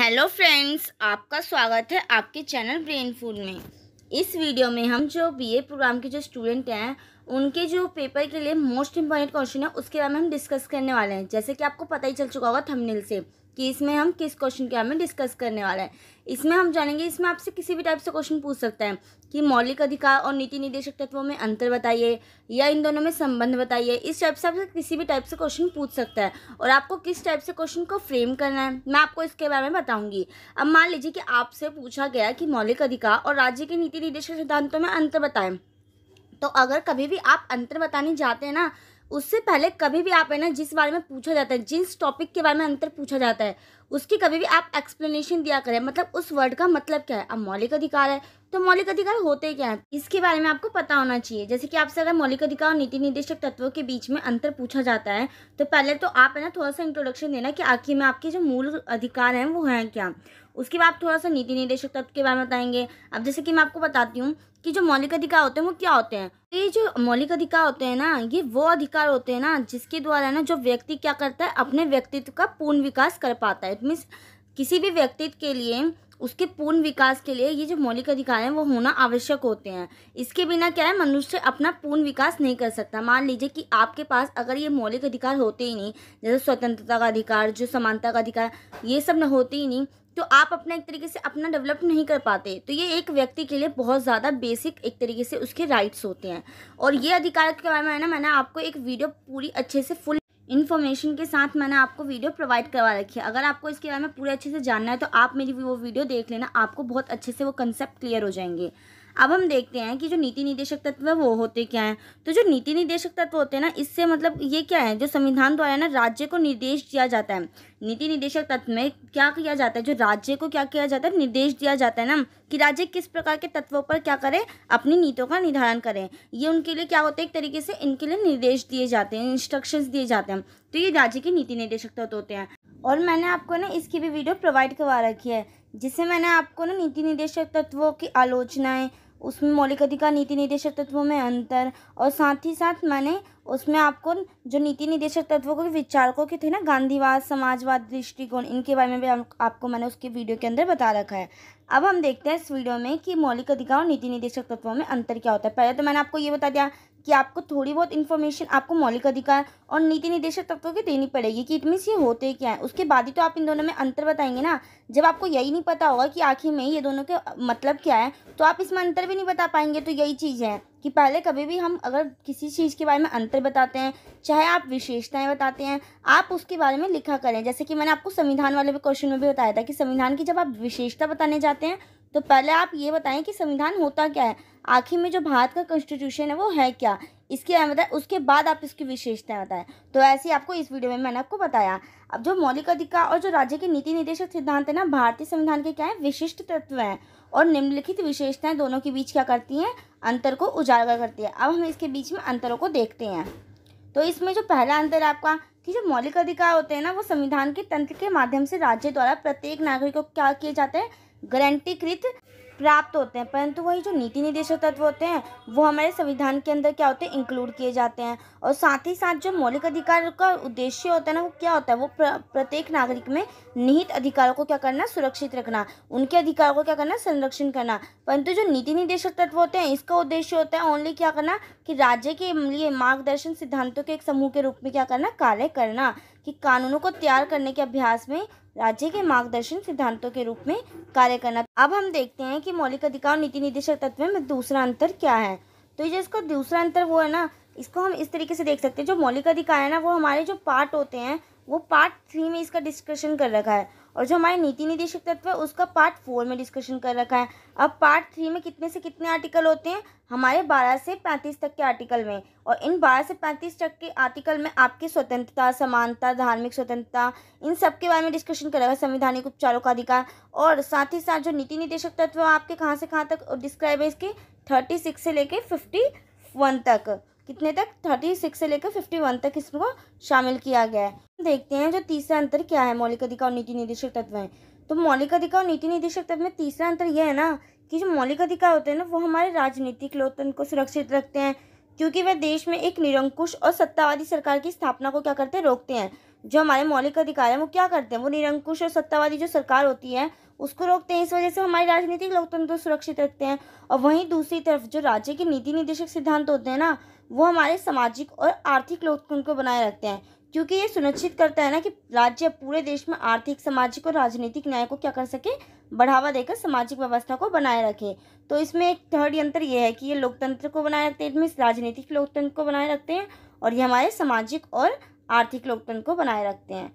hello friends आपका स्वागत है आपके चैनल ब्रेन फूड में इस वीडियो में हम जो बीए प्रोग्राम के जो स्टूडेंट हैं उनके जो पेपर के लिए मोस्ट इम्पॉर्टेंट क्वेश्चन है उसके बारे में हम डिस्कस करने वाले हैं जैसे कि आपको पता ही चल चुका होगा थंबनेल से कि इसमें हम किस क्वेश्चन के बारे में डिस्कस करने वाले हैं इसमें हम जानेंगे इसमें आपसे किसी भी टाइप से क्वेश्चन पूछ सकते हैं कि मौलिक अधिकार और नीति निर्देशक तत्वों में अंतर बताइए या इन दोनों में संबंध बताइए इस टाइप से आपसे किसी भी टाइप से क्वेश्चन पूछ सकता है और आपको किस टाइप से क्वेश्चन को फ्रेम करना है मैं आपको इसके बारे में बताऊंगी अब मान लीजिए कि आपसे पूछा गया कि मौलिक अधिकार और राज्य के नीति निर्देशक सिद्धांतों में अंतर बताएं तो अगर कभी भी आप अंतर बताने जाते हैं ना उससे पहले कभी भी आप है ना जिस बारे में पूछा जाता है जिस टॉपिक के बारे में अंतर पूछा जाता है उसकी कभी भी आप एक्सप्लेनेशन दिया करें मतलब उस वर्ड का मतलब क्या है अब मौलिक अधिकार है तो मौलिक अधिकार होते क्या है इसके बारे में आपको पता होना चाहिए जैसे कि आपसे अगर मौलिक अधिकार और नीति निर्देशक तत्वों के बीच में अंतर पूछा जाता है तो पहले तो आप है ना थोड़ा सा इंट्रोडक्शन देना कि आखिर में आपके जो मूल अधिकार हैं वो हैं क्या उसके बाद आप थोड़ा सा नीति निर्देशक तत्व के बारे में बताएंगे अब जैसे कि मैं आपको बताती हूँ कि जो मौलिक अधिकार होते हैं वो क्या होते हैं तो ये जो मौलिक अधिकार होते हैं ना ये वो अधिकार होते हैं ना जिसके द्वारा ना जो व्यक्ति क्या करता है अपने व्यक्तित्व का पूर्ण विकास कर पाता है दैट मीन्स किसी भी व्यक्ति के लिए उसके पूर्ण विकास के लिए ये जो मौलिक अधिकार हैं वो होना आवश्यक होते हैं इसके बिना क्या है मनुष्य अपना पूर्ण विकास नहीं कर सकता मान लीजिए कि आपके पास अगर ये मौलिक अधिकार होते ही नहीं जैसे स्वतंत्रता का अधिकार जो समानता का अधिकार ये सब न होते ही नहीं तो आप अपना एक तरीके से अपना डेवलप नहीं कर पाते तो ये एक व्यक्ति के लिए बहुत ज़्यादा बेसिक एक तरीके से उसके राइट्स होते हैं और ये अधिकार के बारे में ना मैंने आपको एक वीडियो पूरी अच्छे से फुल इन्फॉर्मेशन के साथ मैंने आपको वीडियो प्रोवाइड करवा रखी है अगर आपको इसके बारे में पूरे अच्छे से जानना है तो आप मेरी वो वीडियो देख लेना आपको बहुत अच्छे से वो कंसेप्ट क्लियर हो जाएंगे अब हम देखते हैं कि जो नीति निदेशक तत्व है वो होते क्या हैं तो जो नीति निदेशक तत्व होते हैं ना इससे मतलब ये क्या है जो संविधान द्वारा ना राज्य को निर्देश दिया जाता है नीति निदेशक तत्व में क्या किया जाता है जो राज्य को क्या किया जाता है निर्देश दिया जाता है ना कि राज्य किस प्रकार के तत्वों पर क्या करें अपनी नीतियों का निर्धारण करें ये उनके लिए क्या होता है एक तरीके से इनके लिए निर्देश दिए जाते हैं इंस्ट्रक्शंस दिए जाते हैं तो ये राज्य के नीति निदेशक तत्व होते हैं और मैंने आपको ना इसकी भी वीडियो प्रोवाइड करवा रखी है जिससे मैंने आपको ना नीति निदेशक तत्वों की आलोचनाएँ उसमें मौलिक अधिकार नीति निर्देशक तत्वों में अंतर और साथ ही साथ मैंने उसमें आपको जो नीति निर्देशक तत्वों के विचारकों के थे ना गांधीवाद समाजवाद दृष्टिकोण इनके बारे में भी आप, आपको मैंने उसके वीडियो के अंदर बता रखा है अब हम देखते हैं इस वीडियो में कि मौलिक अधिकार और नीति निर्देशक तत्वों में अंतर क्या होता है पहले तो मैंने आपको ये बता दिया कि आपको थोड़ी बहुत इन्फॉर्मेशन आपको मौलिक अधिकार और नीति निर्देशक तत्वों की देनी पड़ेगी कि इट ये होते क्या है उसके बाद ही तो आप इन दोनों में अंतर बताएंगे ना जब आपको यही नहीं पता होगा कि आखिर में ये दोनों के मतलब क्या है तो आप इसमें अंतर भी नहीं बता पाएंगे तो यही चीज़ है कि पहले कभी भी हम अगर किसी चीज़ के बारे में अंतर बताते हैं चाहे आप विशेषताएँ बताते हैं आप उसके बारे में लिखा करें जैसे कि मैंने आपको संविधान वाले क्वेश्चन में भी बताया था कि संविधान की जब आप विशेषता बताने जाते हैं तो पहले आप ये बताएं कि संविधान होता क्या है आखिर में जो भारत का कॉन्स्टिट्यूशन है वो है क्या इसके बताए उसके बाद आप इसकी विशेषताएं बताएं तो ऐसे ही आपको इस वीडियो में मैंने आपको बताया अब जो मौलिक अधिकार और जो राज्य के नीति निर्देशक सिद्धांत है ना भारतीय संविधान के क्या है विशिष्ट तत्व हैं और निम्नलिखित विशेषताएं दोनों के बीच क्या करती हैं अंतर को उजागर करती है अब हम इसके बीच में अंतरों को देखते हैं तो इसमें जो पहला अंतर है आपका कि जो मौलिक अधिकार होते हैं ना वो संविधान के तंत्र के माध्यम से राज्य द्वारा प्रत्येक नागरिक को क्या किए जाते हैं गारंटीकृत प्राप्त होते हैं परंतु वही जो नीति निर्देश तत्व होते हैं वो हमारे संविधान के अंदर क्या होते हैं इंक्लूड किए जाते हैं और साथ ही साथ जो मौलिक अधिकार का उद्देश्य होता है ना वो क्या होता है वो प्रत्येक नागरिक में निहित अधिकारों को क्या करना सुरक्षित रखना उनके अधिकारों को क्या करना संरक्षण करना परंतु जो नीति निर्देश तत्व होते हैं इसका उद्देश्य होता है ओनली क्या करना कि राज्य के लिए मार्गदर्शन सिद्धांतों के एक समूह के रूप में क्या करना कार्य करना कि कानूनों को तैयार करने के अभ्यास में राज्य के मार्गदर्शन सिद्धांतों के रूप में कार्य करना अब हम देखते हैं कि मौलिक अधिकार नीति निदेशक तत्व में दूसरा अंतर क्या है तो ये जो इसका दूसरा अंतर वो है ना इसको हम इस तरीके से देख सकते हैं जो मौलिक अधिकार है ना वो हमारे जो पार्ट होते हैं वो पार्ट थ्री में इसका डिस्कशन कर रखा है और जो हमारे नीति निदेशक तत्व है उसका पार्ट फोर में डिस्कशन कर रखा है अब पार्ट थ्री में कितने से कितने आर्टिकल होते हैं हमारे बारह से पैंतीस तक के आर्टिकल में और इन बारह से पैंतीस तक के आर्टिकल में आपकी स्वतंत्रता समानता धार्मिक स्वतंत्रता इन सब के बारे में डिस्कशन कर रखा है संवैधानिक उपचारों का अधिकार और साथ ही साथ जो नीति निदेशक तत्व आपके कहाँ से कहाँ तक डिस्क्राइब है इसके थर्टी सिक्स से लेकर फिफ्टी वन तक कितने तक थर्टी सिक्स से लेकर फिफ्टी वन तक इसको शामिल किया गया है देखते हैं जो तीसरा अंतर क्या है मौलिक अधिकार और नीति निदेशक तत्व है तो मौलिक अधिकार नीति निदेशक तत्व में तीसरा अंतर यह है ना कि जो मौलिक अधिकार होते हैं ना वो हमारे राजनीतिक लोकतंत्र को सुरक्षित रखते हैं क्योंकि वह देश में एक निरंकुश और सत्तावादी सरकार की स्थापना को क्या करते हैं रोकते हैं जो हमारे मौलिक अधिकार हैं वो क्या करते हैं वो निरंकुश और सत्तावादी जो सरकार होती है उसको रोकते हैं इस वजह से हमारी राजनीतिक लोकतंत्र सुरक्षित रखते हैं और वहीं दूसरी तरफ जो राज्य के नीति निर्देशक सिद्धांत होते हैं ना वो हमारे सामाजिक और आर्थिक लोकतंत्र को बनाए रखते हैं क्योंकि ये सुनिश्चित करता है ना कि राज्य पूरे देश में आर्थिक सामाजिक और राजनीतिक न्याय को क्या कर सके बढ़ावा देकर सामाजिक व्यवस्था को बनाए रखे तो इसमें एक थर्ड यंत्र ये है कि ये लोकतंत्र को बनाए रखते हैं इसमें राजनीतिक लोकतंत्र को बनाए रखते हैं और ये हमारे सामाजिक और आर्थिक लोकतंत्र को बनाए रखते हैं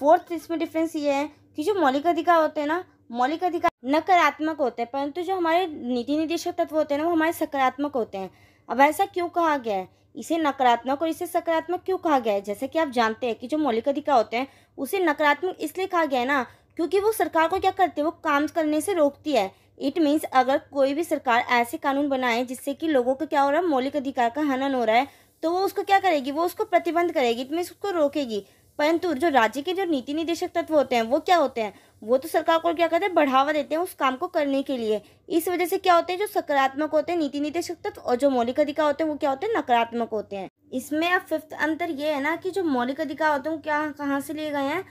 फोर्थ इसमें डिफरेंस ये है कि जो मौलिक अधिकार होते हैं ना मौलिक अधिकार नकारात्मक होते हैं परंतु जो हमारे नीति निर्देशक तत्व होते हैं ना वो हमारे सकारात्मक होते हैं अब ऐसा क्यों कहा गया है इसे नकारात्मक और इसे सकारात्मक क्यों कहा गया है जैसे कि आप जानते हैं कि जो मौलिक अधिकार होते हैं उसे नकारात्मक इसलिए कहा गया है ना क्योंकि वो सरकार को क्या करती है वो काम करने से रोकती है इट मीन्स अगर कोई भी सरकार ऐसे कानून बनाए जिससे कि लोगों का क्या हो रहा है मौलिक अधिकार का हनन हो रहा है तो वो उसको क्या करेगी वो उसको प्रतिबंध करेगी मीन्स उसको रोकेगी परंतु जो राज्य के जो नीति निदेशक तत्व होते हैं वो क्या होते हैं वो तो सरकार को क्या करते हैं बढ़ावा देते हैं उस काम को करने के लिए इस वजह से क्या होते हैं जो सकारात्मक होते हैं नीति निदेशक तत्व और जो मौलिक अधिकार होते हैं वो क्या होते हैं नकारात्मक होते हैं इसमें अब फिफ्थ अंतर ये है ना कि जो मौलिक अधिकार होते हैं वो क्या कहाँ से लिए गए हैं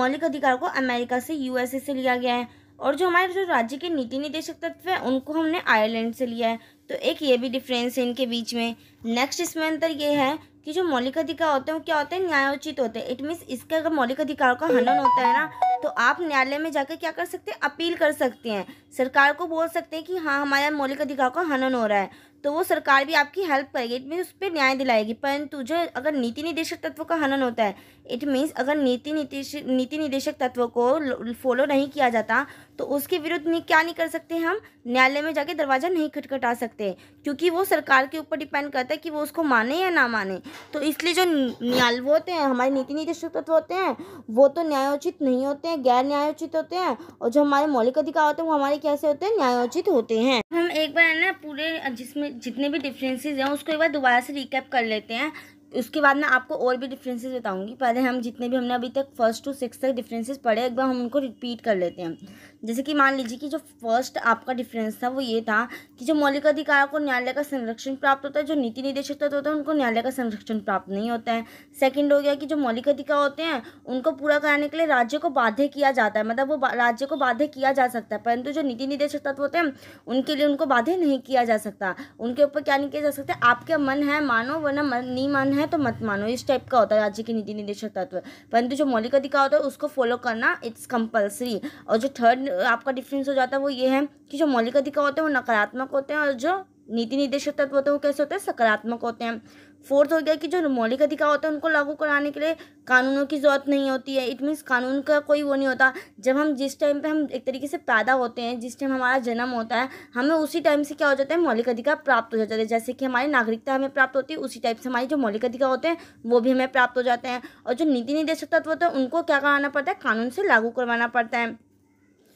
मौलिक अधिकार को अमेरिका से यूएसए से लिया गया है और जो हमारे जो राज्य के नीति निदेशक तत्व है उनको हमने आयरलैंड से लिया है तो एक ये भी डिफरेंस है इनके बीच में नेक्स्ट इसमें अंतर ये है कि जो मौलिक अधिकार होते हैं वो क्या होते हैं न्यायोचित होते हैं इट मीन्स इसके अगर मौलिक अधिकारों का हनन होता है ना तो आप न्यायालय में जाकर क्या कर सकते हैं अपील कर सकते हैं सरकार को बोल सकते हैं कि हाँ हमारे मौलिक अधिकार का हनन हो रहा है तो वो सरकार भी आपकी हेल्प करेगी इट मीन्स उस पर न्याय दिलाएगी परंतु जो अगर नीति निदेशक तत्व का हनन होता है इट मीन्स अगर नीति निदेश नीति निदेशक तत्व को फॉलो नहीं किया जाता तो उसके विरुद्ध नहीं क्या नहीं कर सकते हम न्यायालय में जाके दरवाज़ा नहीं खटखटा सकते क्योंकि वो सरकार के ऊपर डिपेंड करता है कि वो उसको माने या ना माने तो इसलिए जो न्याय वो होते हैं हमारे नीति निर्देशक तत्व होते हैं वो तो न्यायोचित नहीं होते हैं गैर न्यायोचित होते हैं और जो हमारे मौलिक अधिकार होते हैं वो हमारे कैसे होते हैं न्यायोचित होते हैं हम एक बार है ना पूरे जिसमें जितने भी डिफ्रेंसेज हैं उसको एक बार दोबारा से रिकैप कर लेते हैं उसके बाद ना आपको और भी डिफरेंसेस बताऊंगी पहले हम जितने भी हमने अभी तक फर्स्ट टू सिक्स तक डिफरेंसेस पढ़े एक बार हम उनको रिपीट कर लेते हैं जैसे कि मान लीजिए कि जो फर्स्ट आपका डिफरेंस था वो ये था कि जो मौलिक अधिकार को न्यायालय का संरक्षण प्राप्त होता है जो नीति निदेशक तत्व होता है उनको न्यायालय का संरक्षण प्राप्त नहीं होता है सेकेंड हो गया कि जो मौलिक अधिकार होते हैं उनको पूरा कराने के लिए राज्य को बाध्य किया जाता है मतलब वो राज्य को बाध्य किया जा सकता है परंतु जो नीति निदेशक तत्व होते हैं उनके लिए उनको बाध्य नहीं किया जा सकता उनके ऊपर क्या नहीं किया जा सकता आपका मन है मानो वरना मन नहीं मान है है तो मत मानो इस टाइप का होता है राज्य के नीति निदेशक तत्व परंतु जो मौलिक अधिकार होता है उसको फॉलो करना इट्स कंपल्सरी और जो थर्ड आपका डिफरेंस हो जाता है वो ये है कि जो मौलिक अधिकार होते हैं वो नकारात्मक होते हैं और जो नीति निदेशक तत्व होते हैं वो कैसे होते हैं सकारात्मक होते हैं फोर्थ हो गया कि जो मौलिक अधिकार होते हैं उनको लागू कराने के लिए कानूनों की ज़रूरत नहीं होती है इट मीन्स कानून का कोई वो नहीं होता जब हम जिस टाइम पे हम एक तरीके से पैदा होते हैं जिस टाइम हमारा जन्म होता है हमें उसी टाइम से क्या हो जाता है मौलिक अधिकार प्राप्त हो जाते हैं जैसे कि हमारी नागरिकता हमें प्राप्त होती है उसी टाइप से हमारे जो मौलिक अधिकार होते हैं वो भी हमें प्राप्त हो जाते हैं और जो नीति निदेशक तत्व होते हैं उनको क्या कराना पड़ता है कानून से लागू करवाना पड़ता है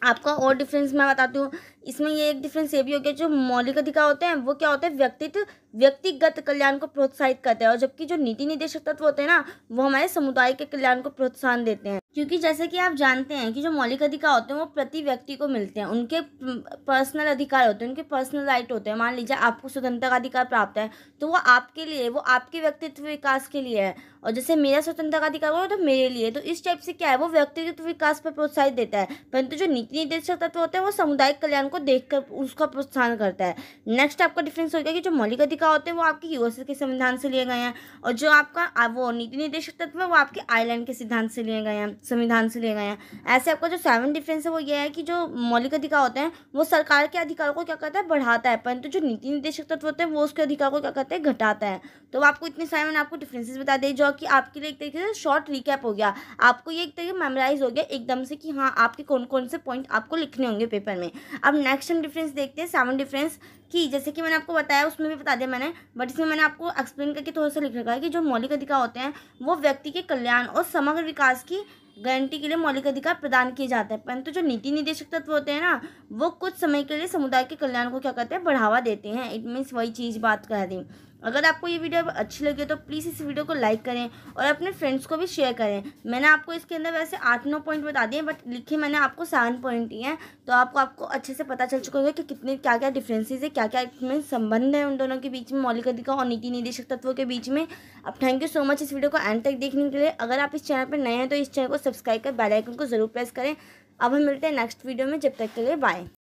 आपका और डिफरेंस मैं बताती हूँ इसमें ये एक डिफरेंस ये भी हो गया जो मौलिक अधिकार होते हैं वो क्या होते हैं व्यक्तित्व व्यक्तिगत कल्याण को प्रोत्साहित करते हैं और जबकि जो नीति निदेशक तत्व होते हैं ना वो हमारे समुदाय के कल्याण को प्रोत्साहन देते हैं क्योंकि जैसे कि आप जानते हैं कि जो मौलिक अधिकार होते हैं वो प्रति व्यक्ति को मिलते हैं उनके पर्सनल अधिकार होते हैं उनके पर्सनल राइट होते हैं मान लीजिए आपको स्वतंत्रता का अधिकार प्राप्त है तो वो आपके लिए वो आपके व्यक्तित्व विकास के लिए है और जैसे मेरा स्वतंत्रता का अधिकार हो तो मेरे लिए तो इस टाइप से क्या है वो व्यक्तिगत विकास पर प्रोत्साहित देता है परंतु जो नीति निर्देशक तत्व होते हैं वो सामुदायिक कल्याण को देख कर उसका प्रोत्साहन करता है नेक्स्ट आपका डिफरेंस हो गया कि जो मौलिक अधिकार होते हैं वो आपके यूएसए के संविधान से लिए गए हैं और जो आपका वो नीति निर्देशक तत्व है वो आपके आयरलैंड के सिद्धांत से लिए गए हैं संविधान से लिए गए हैं ऐसे आपका जो सेवन डिफरेंस है वो ये है कि जो मौलिक अधिकार होते हैं वो सरकार के अधिकारों को क्या करता है बढ़ाता है परंतु जो नीति निर्देशक तत्व होते हैं वो उसके अधिकार को क्या करते हैं घटाता है तो आपको इतने सारे मैंने आपको डिफरेंसेस बता दिए जो कि आपके लिए एक तरीके से शॉर्ट रिकैप हो गया आपको ये एक तरीके मेमोराइज हो गया एकदम से कि हाँ आपके कौन कौन से पॉइंट आपको लिखने होंगे पेपर में अब नेक्स्ट हम डिफरेंस देखते हैं सेवन डिफरेंस की जैसे कि मैंने आपको बताया उसमें भी बता दिया मैंने बट इसमें मैंने आपको एक्सप्लेन करके थोड़ा सा लिख रखा है कि जो मौलिक अधिकार होते हैं वो व्यक्ति के कल्याण और समग्र विकास की गारंटी के लिए मौलिक अधिकार प्रदान किए जाते हैं परंतु जो नीति निदेशक तत्व होते हैं ना वो कुछ समय के लिए समुदाय के कल्याण को क्या करते हैं बढ़ावा देते हैं इट मीन्स वही चीज़ बात कर रही अगर आपको ये वीडियो अच्छी लगी तो प्लीज़ इस वीडियो को लाइक करें और अपने फ्रेंड्स को भी शेयर करें मैंने आपको इसके अंदर वैसे आठ नौ पॉइंट बता दिए बट लिखे मैंने आपको सेवन पॉइंट दिए हैं तो आपको आपको अच्छे से पता चल चुका होगा कि कितने क्या क्या डिफ्रेंसेज है क्या क्या इसमें संबंध है उन दोनों के बीच में मौलिक अधिकार और नीति निदेशक तत्वों के बीच में अब थैंक यू सो मच इस वीडियो को एंड तक देखने के लिए अगर आप इस चैनल पर नए हैं तो इस चैनल को सब्सक्राइब कर बेलाइकन को ज़रूर प्रेस करें अब हम मिलते हैं नेक्स्ट वीडियो में जब तक के लिए बाय